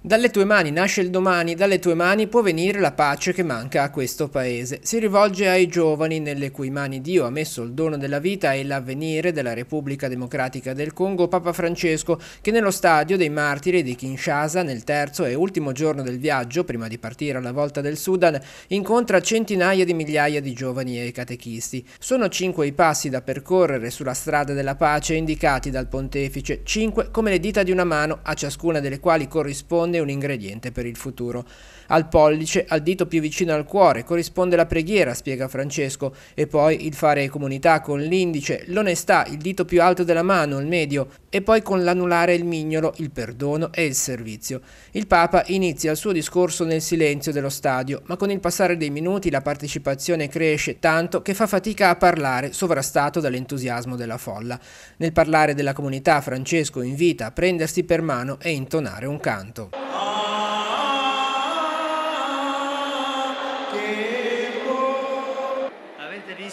Dalle tue mani nasce il domani, dalle tue mani può venire la pace che manca a questo paese. Si rivolge ai giovani nelle cui mani Dio ha messo il dono della vita e l'avvenire della Repubblica Democratica del Congo Papa Francesco, che nello stadio dei martiri di Kinshasa, nel terzo e ultimo giorno del viaggio, prima di partire alla volta del Sudan, incontra centinaia di migliaia di giovani e catechisti. Sono cinque i passi da percorrere sulla strada della pace indicati dal pontefice, cinque come le dita di una mano, a ciascuna delle quali corrisponde grande un ingrediente per il futuro. Al pollice, al dito più vicino al cuore, corrisponde la preghiera, spiega Francesco, e poi il fare comunità con l'indice, l'onestà, il dito più alto della mano, il medio, e poi con l'anulare il mignolo, il perdono e il servizio. Il Papa inizia il suo discorso nel silenzio dello stadio, ma con il passare dei minuti la partecipazione cresce tanto che fa fatica a parlare, sovrastato dall'entusiasmo della folla. Nel parlare della comunità Francesco invita a prendersi per mano e intonare un canto.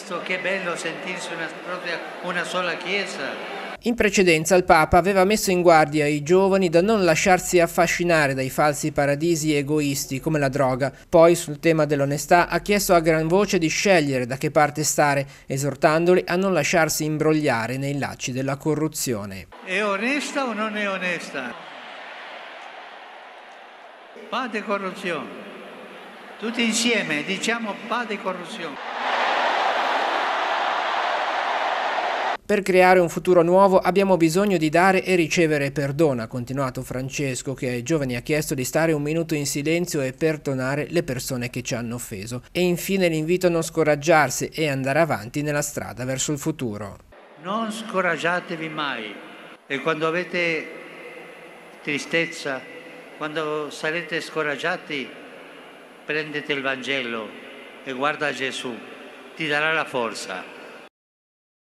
Cristo, che bello sentirsi una, propria, una sola Chiesa. In precedenza il Papa aveva messo in guardia i giovani da non lasciarsi affascinare dai falsi paradisi egoisti come la droga. Poi sul tema dell'onestà ha chiesto a gran voce di scegliere da che parte stare, esortandoli a non lasciarsi imbrogliare nei lacci della corruzione. È onesta o non è onesta? di corruzione. Tutti insieme diciamo di corruzione. Per creare un futuro nuovo abbiamo bisogno di dare e ricevere perdono, ha continuato Francesco, che ai giovani ha chiesto di stare un minuto in silenzio e perdonare le persone che ci hanno offeso. E infine l'invito a non scoraggiarsi e andare avanti nella strada verso il futuro. Non scoraggiatevi mai e quando avete tristezza, quando sarete scoraggiati, prendete il Vangelo e guarda Gesù, ti darà la forza.